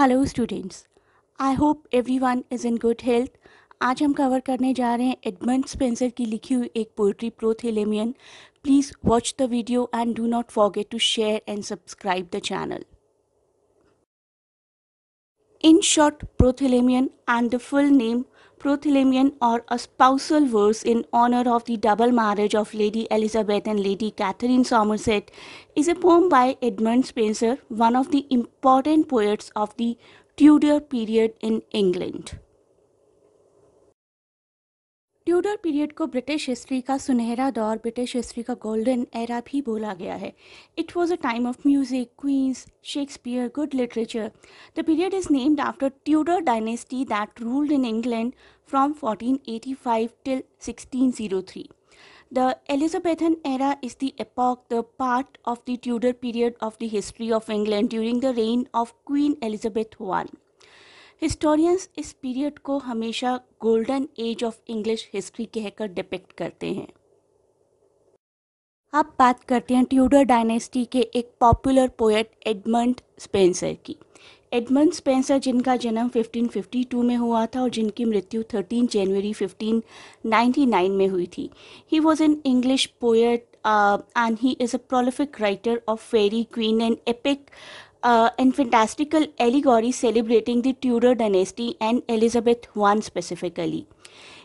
Hello students I hope everyone is in good health आज हम cover करने जा रहे हैं एडमंड स्पेंसर की लिखी हुई एक poetry Prothalamion please watch the video and do not forget to share and subscribe the channel in short Prothalamion and the full name Prothyleman or a spousal verse in honor of the double marriage of Lady Elizabeth and Lady Catherine Somerset is a poem by Edmund Spenser, one of the important poets of the Tudor period in England. Tudor period को British history का सुनहरा दौर British history का golden era भी बोला गया है it was a time of music queens Shakespeare good literature the period is named after Tudor dynasty that ruled in England from 1485 till 1603. The Elizabethan era is the epoch the part of the Tudor period of the history of England during the reign of Queen Elizabeth one historians इस period को हमेशा golden age of English history कहकर depict करते हैं अब बात करते हैं ट्यूडर डायनेस्टी के एक पॉपुलर पोएट एडमंड स्पेंसर की एडमंड स्पेंसर जिनका जन्म 1552 में हुआ था और जिनकी मृत्यु 13 जनवरी 1599 में हुई थी he was an English poet and he is a prolific writer of Faerie Queene and epic uh, and fantastical allegory celebrating the Tudor dynasty and Elizabeth I specifically.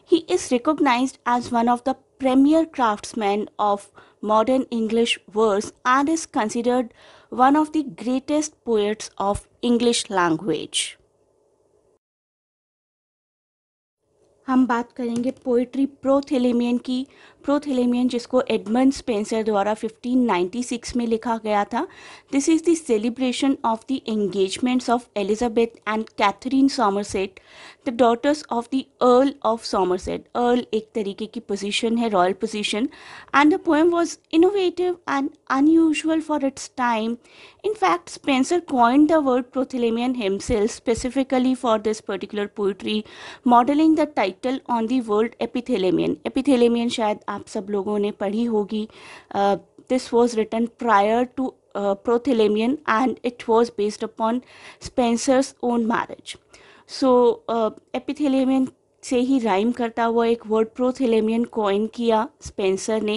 He is recognized as one of the premier craftsmen of modern English verse and is considered one of the greatest poets of English language. हम बात करेंगे poetry प्रोथेलेमियन की प्रोथेलेमियन जिसको Edmund Spenser द्वारा 1596 में लिखा गया था this is the celebration of the engagements of Elizabeth and Katherine Somerset the daughters of the Earl of Somerset earl एक तरीके की पोजीशन है royal position and the poem was innovative and unusual for its time in fact Spenser coin the word Prothalamion himself specifically for this particular poetry modelling the title on the world Epithalamion Epithalamion शायद आप सब लोगों ने पढ़ी होगी this was return prior to Prothalamion and it was based upon Spenser's own marriage so Epithalamion से ही rhyme करता हुआ एक वर्ड प्रोथिलेमियन कॉइन किया स्पेंसर ने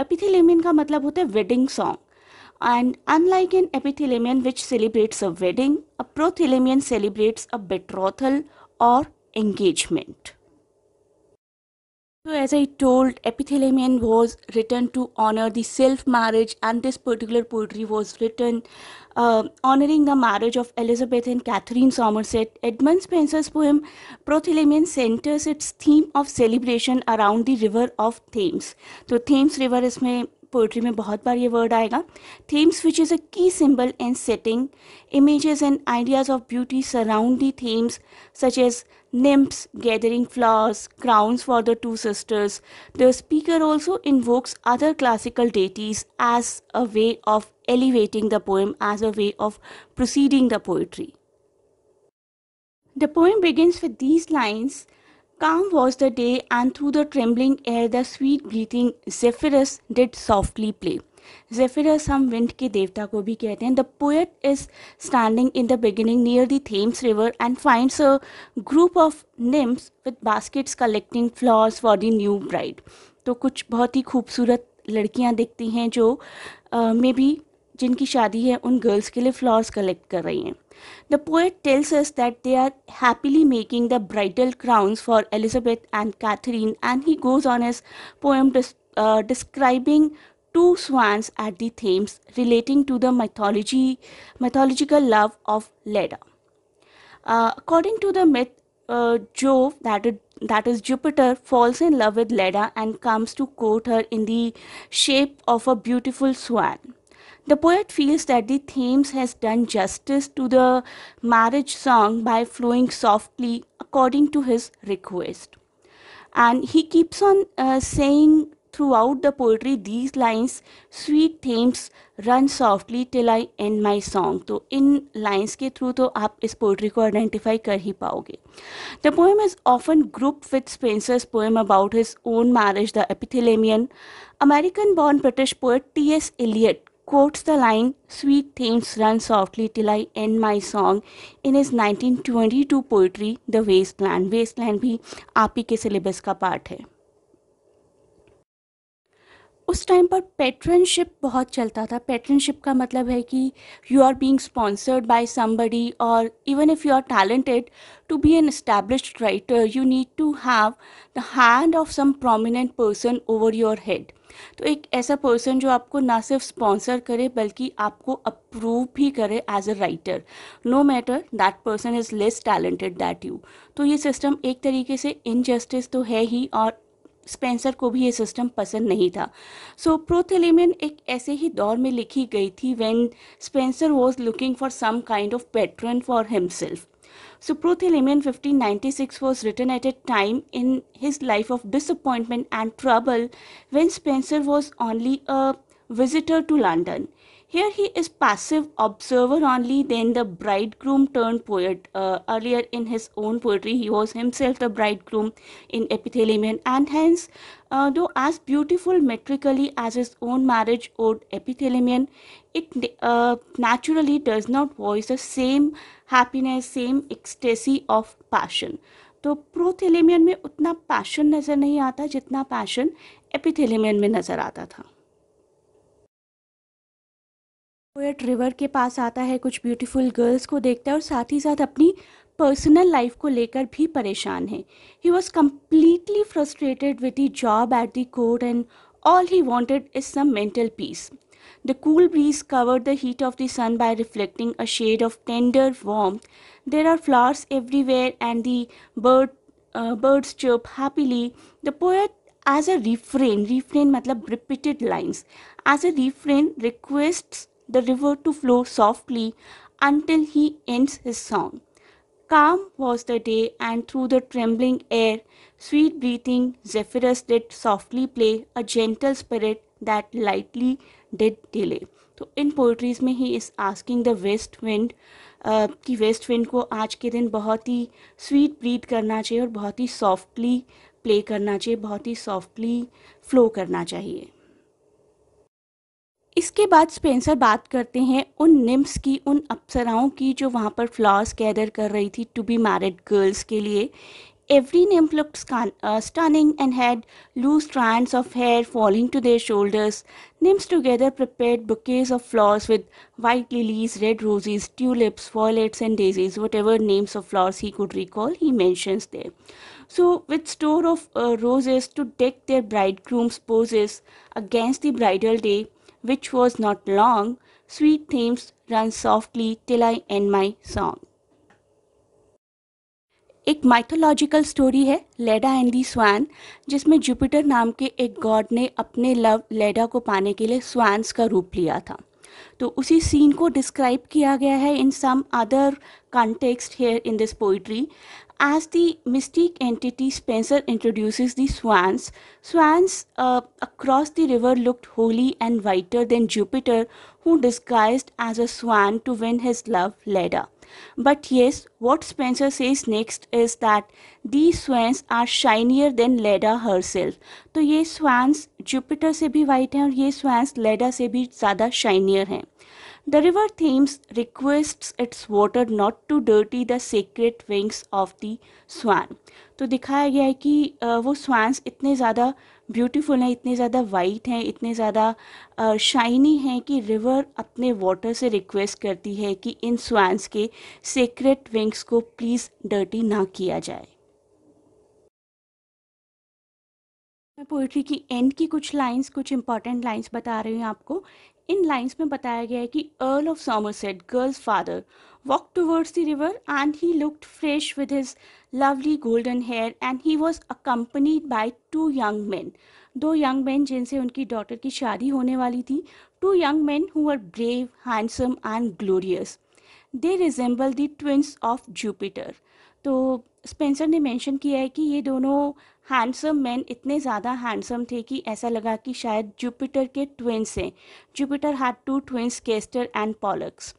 एपिथेलेमियन का मतलब होता है wedding song and unlike an Epithalamion which celebrates a wedding a Prothalamion celebrates a betrothal और engagement So as I told, Epithalamion was written to honor the self-marriage and this particular poetry was written uh, honoring the marriage of Elizabeth and Catherine Somerset. Edmund Spenser's poem Epithalamion centers its theme of celebration around the river of Thames. So Thames River is my poetry में बहुत बार ये word आएगा themes which is a key symbol in setting images and ideas of beauty surround the themes such as nymphs gathering flowers crowns for the two sisters the speaker also invokes other classical deities as a way of elevating the poem as a way of proceeding the poetry the poem begins with these lines Calm was the day, and through the trembling air the sweet breathing Zephyrus did softly play. Zephyrus हम wind के देवता को भी कहते हैं the poet is standing in the beginning near the Thames river and finds a group of nymphs with baskets collecting flowers for the new bride तो कुछ बहुत ही खूबसूरत लड़कियां दिखती हैं जो मे uh, बी जिनकी शादी है उन गर्ल्स के लिए फ्लावर्स कलेक्ट कर रही हैं The poet tells us that they are happily making the bridal crowns for Elizabeth and Catherine, and he goes on his poem des- uh, describing two swans at the Thames relating to the mythology, mythological love of Leda. Uh, according to the myth, uh, Jove, that is Jupiter, falls in love with Leda and comes to court her in the shape of a beautiful swan. The poet feels that the themes has done justice to the marriage song by flowing softly according to his request. And he keeps on uh, saying throughout the poetry these lines sweet themes run softly till I end my song. So in lines ke through to आप is poetry ko identify kar hi paoge. The poem is often grouped with Spencer's poem about his own marriage, The Epithalamion. American born British poet T.S. Eliot quotes the line, Sweet things run softly till I end my song, in his 1922 poetry, The Wasteland. Wasteland भी आप ही के syllabus का part है उस time पर पेट्रनशिप बहुत चलता था पेट्रनशिप का मतलब है कि you are being sponsored by somebody और even if you are talented to be an established writer you need to have the hand of some prominent person over your head तो एक ऐसा पर्सन जो आपको ना सिर्फ स्पॉन्सर करे बल्कि आपको अप्रूव भी करे as a writer no matter that person is less talented that you तो ये सिस्टम एक तरीके से इनजस्टिस तो है ही और स्पेंसर को भी ये सिस्टम पसंद नहीं था सो so, प्रोथेलेमियन एक ऐसे ही दौर में लिखी गई थी when Spenser was looking for some kind of pattern for himself in 1596 was written at a time in his life of disappointment and trouble when Spencer was only a visitor to London. Here he is passive observer only, then the bridegroom turned poet. Uh, earlier in his own poetry, he was himself the bridegroom in Epithalamion, and hence, uh, though as beautiful metrically as his own marriage ode Epithalamion, it uh, naturally does not voice the same happiness same ecstasy of passion तो Prothalamion में उतना passion नज़र नहीं आता जितना passion एपिथेलेमियन में नज़र आता था पोएट रिवर के पास आता है कुछ ब्यूटीफुल गर्ल्स को देखता है और साथ ही साथ अपनी पर्सनल लाइफ को लेकर भी परेशान है he was completely frustrated with the job at the court and all he wanted is some mental peace The cool breeze covered the heat of the sun by reflecting a shade of tender warmth. There are flowers everywhere and the bird, uh, birds chirp happily. The poet as a refrain, refrain matlab repeated lines, as a refrain requests the river to flow softly until he ends his song. Calm was the day, and through the trembling air, sweet breathing Zephyrus did softly play a gentle spirit that lightly did delay तो इन poetries में he is asking the west wind कि west wind को आज के दिन बहुत ही sweet breed करना चाहिए और बहुत ही सॉफ्टली प्ले करना चाहिए बहुत ही सॉफ्टली फ्लो करना चाहिए इसके बाद स्पेंसर बात करते हैं उन निम्स की उन अप्सराओं की जो वहाँ पर फ्लावर्स गैदर कर रही थी टू बी मैरिड गर्ल्स के लिए Every nymph looked uh, stunning and had loose strands of hair falling to their shoulders. Nymphs together prepared bouquets of flowers with white lilies, red roses, tulips, violets, and daisies. Whatever names of flowers he could recall, he mentions there. So, with store of uh, roses to deck their bridegroom's poses against the bridal day, which was not long, sweet themes run softly till I end my song. एक mythological story है Leda and the swan जिसमें Jupiter नाम के एक God ने अपने love लेडा को पाने के लिए स्वैंस का रूप लिया था तो उसी सीन को डिस्क्राइब किया गया है in some other context here in this poetry as the mystic entity Spenser introduce the swans swans across the river looked holy and whiter than Jupiter who disguise as a swan to win his love Leda But yes, what Spencer says next is that these swans are shinier than Leda herself. तो ये swans Jupiter से भी white हैं और ये swans Leda से भी ज़्यादा shinier हैं The river Thames requests its water not to dirty the sacred wings of the swan. तो दिखाया गया है कि वो स्वान्स इतने ज़्यादा ब्यूटीफुल हैं इतने ज़्यादा वाइट हैं इतने ज़्यादा शाइनी हैं कि रिवर अपने वाटर से रिक्वेस्ट करती है कि इन स्वान्स के सीक्रेट विंग्स को प्लीज़ डर्टी ना किया जाए मैं पोइट्री की एंड की कुछ लाइंस कुछ इंपॉर्टेंट लाइंस बता रही हूँ आपको इन लाइन्स में बताया गया है कि Earl of set girls father walk towards the river and he looked fresh with his lovely golden hair and he was a company by two young man दो यंग मैन जिनसे उनकी डॉटर की शादी होने वाली थी two young man who are brave handsome and glorious they resemble the twins of Jupiter तो Spenser ने मेंशन किया है कि ये दोनों हैंडसम मैन इतने ज़्यादा हैंडसम थे कि ऐसा लगा कि शायद जुपिटर के ट्विंस हैं Jupiter had two twins Castor and Pollux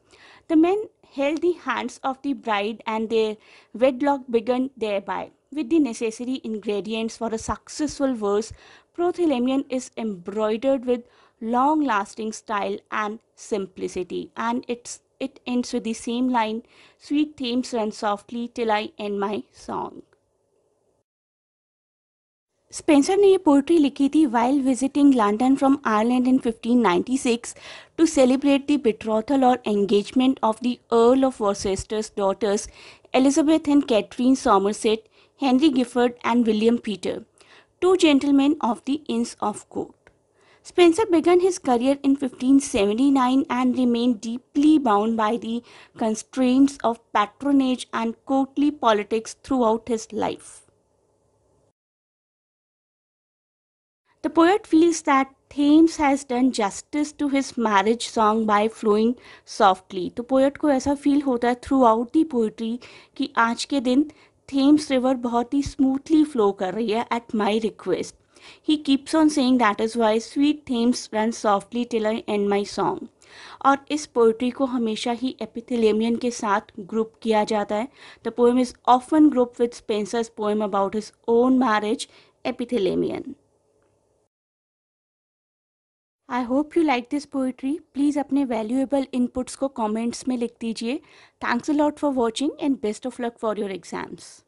the man held the hands of the bride and their wedlock began thereby with the necessary ingredients for a successful verse Prothalamion is embroidered with long lasting style and simplicity and it's it ends with the same line sweet themes run softly till i end my song spencer ne poetry likhi while visiting london from ireland in 1596 to celebrate the betrothal or engagement of the earl of worcester's daughters elizabeth and catherine somerset henry gifford and william peter two gentlemen of the inns of court Spencer began his career in 1579 and remained deeply bound by the constraints of patronage and courtly politics throughout his life. The poet feels that Thames has done justice to his marriage song by flowing softly. The poet ko aisa feel hota throughout the poetry ki aaj ke din Thames river bahut hi smoothly flow kar hai at my request. He keeps on saying that is why sweet themes run softly till I end my song. और इस poetry को हमेशा ही एपिथेलेमियन के साथ group किया जाता है the poem is often group with Spenser's poem about his own marriage Epithalamion I hope you like this poetry please अपने वैल्यूएबल इनपुट्स को कमेंट्स में लिख दीजिए thanks a lot for watching and best of luck for your exams